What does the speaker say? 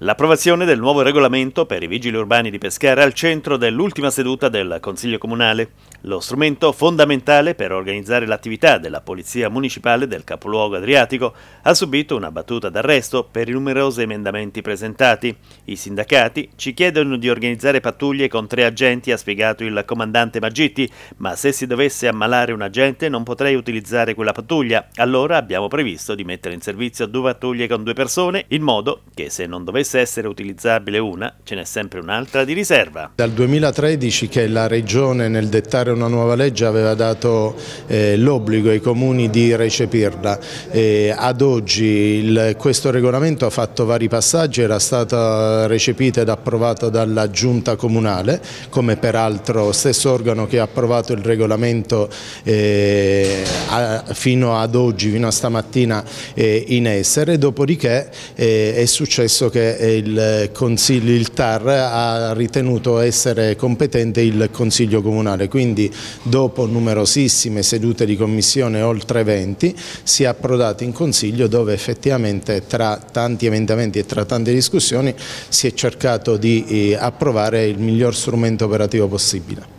L'approvazione del nuovo regolamento per i vigili urbani di Pescara al centro dell'ultima seduta del Consiglio Comunale, lo strumento fondamentale per organizzare l'attività della Polizia Municipale del capoluogo adriatico, ha subito una battuta d'arresto per i numerosi emendamenti presentati. I sindacati ci chiedono di organizzare pattuglie con tre agenti, ha spiegato il comandante Maggitti, ma se si dovesse ammalare un agente non potrei utilizzare quella pattuglia, allora abbiamo previsto di mettere in servizio due pattuglie con due persone, in modo che se non dovesse dovesse essere utilizzabile una, ce n'è sempre un'altra di riserva. Dal 2013 che la Regione nel dettare una nuova legge aveva dato eh, l'obbligo ai comuni di recepirla, eh, ad oggi il, questo regolamento ha fatto vari passaggi, era stata recepita ed approvata dalla Giunta Comunale, come peraltro stesso organo che ha approvato il regolamento eh, a, fino ad oggi, fino a stamattina eh, in essere, dopodiché eh, è successo che il, eh, consiglio, il TAR ha ritenuto essere competente il Consiglio Comunale, quindi dopo numerosissime sedute di commissione, oltre 20, si è approdato in Consiglio dove effettivamente tra tanti emendamenti e tra tante discussioni si è cercato di eh, approvare il miglior strumento operativo possibile.